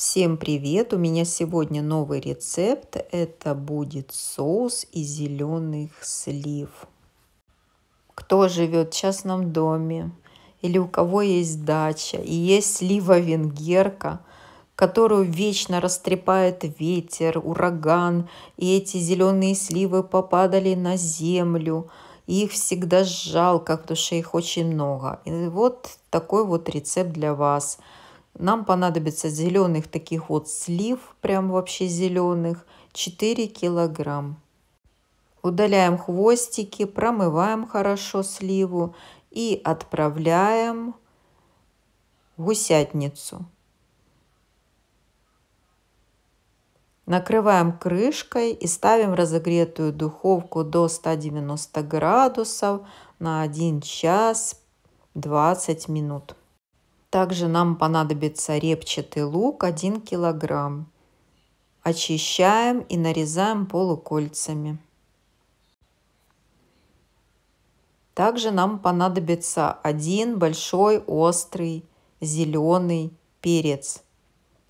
Всем привет! У меня сегодня новый рецепт. Это будет соус из зеленых слив. Кто живет в частном доме или у кого есть дача и есть слива венгерка, которую вечно растрепает ветер, ураган, и эти зеленые сливы попадали на землю, и их всегда жалко, потому что их очень много. И вот такой вот рецепт для вас – нам понадобится зеленых таких вот слив, прям вообще зеленых, 4 килограмм. Удаляем хвостики, промываем хорошо сливу и отправляем в гусятницу. Накрываем крышкой и ставим разогретую духовку до 190 градусов на 1 час 20 минут. Также нам понадобится репчатый лук 1 килограмм. Очищаем и нарезаем полукольцами. Также нам понадобится один большой острый зеленый перец.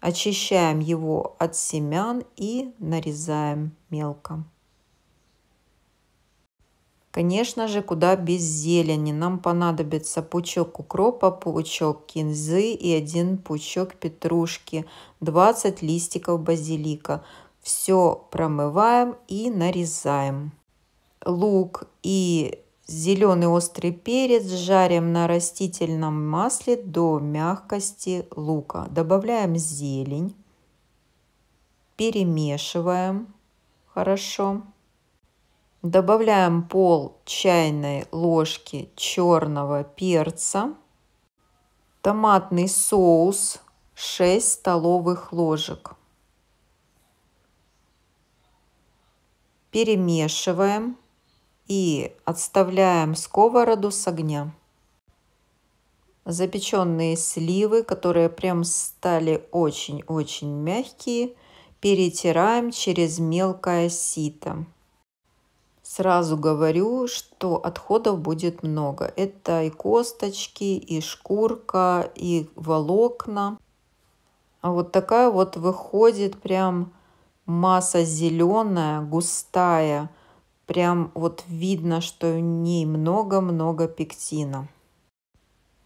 Очищаем его от семян и нарезаем мелко. Конечно же, куда без зелени. Нам понадобится пучок укропа, пучок кинзы и один пучок петрушки, 20 листиков базилика. Все промываем и нарезаем. Лук и зеленый острый перец жарим на растительном масле до мягкости лука. Добавляем зелень, перемешиваем хорошо. Добавляем пол чайной ложки черного перца. Томатный соус 6 столовых ложек. Перемешиваем и отставляем сковороду с огня. Запеченные сливы, которые прям стали очень-очень мягкие, перетираем через мелкое сито. Сразу говорю, что отходов будет много. Это и косточки, и шкурка, и волокна. А вот такая вот выходит прям масса зеленая, густая. Прям вот видно, что в ней много-много пектина.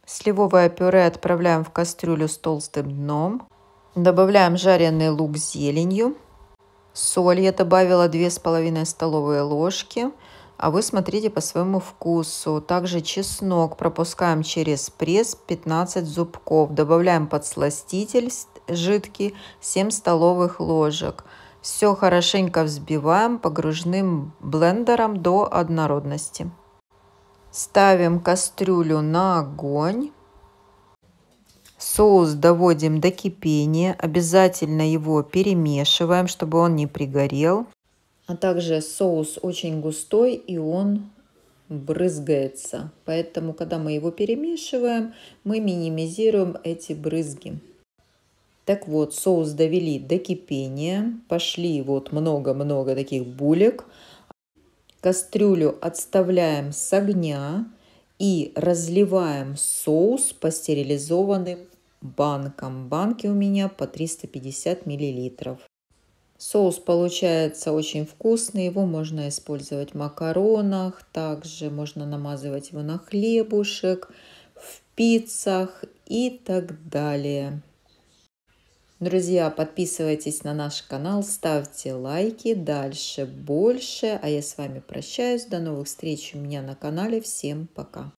Сливовое пюре отправляем в кастрюлю с толстым дном. Добавляем жареный лук с зеленью. Соль я добавила 2,5 столовые ложки, а вы смотрите по своему вкусу. Также чеснок пропускаем через пресс 15 зубков. Добавляем подсластитель жидкий 7 столовых ложек. Все хорошенько взбиваем погружным блендером до однородности. Ставим кастрюлю на огонь. Соус доводим до кипения, обязательно его перемешиваем, чтобы он не пригорел. А также соус очень густой и он брызгается. Поэтому, когда мы его перемешиваем, мы минимизируем эти брызги. Так вот, соус довели до кипения, пошли вот много-много таких булек. Кастрюлю отставляем с огня и разливаем соус по стерилизованным банкам. Банки у меня по 350 миллилитров. Соус получается очень вкусный, его можно использовать в макаронах, также можно намазывать его на хлебушек, в пиццах и так далее. Друзья, подписывайтесь на наш канал, ставьте лайки, дальше больше. А я с вами прощаюсь, до новых встреч у меня на канале. Всем пока!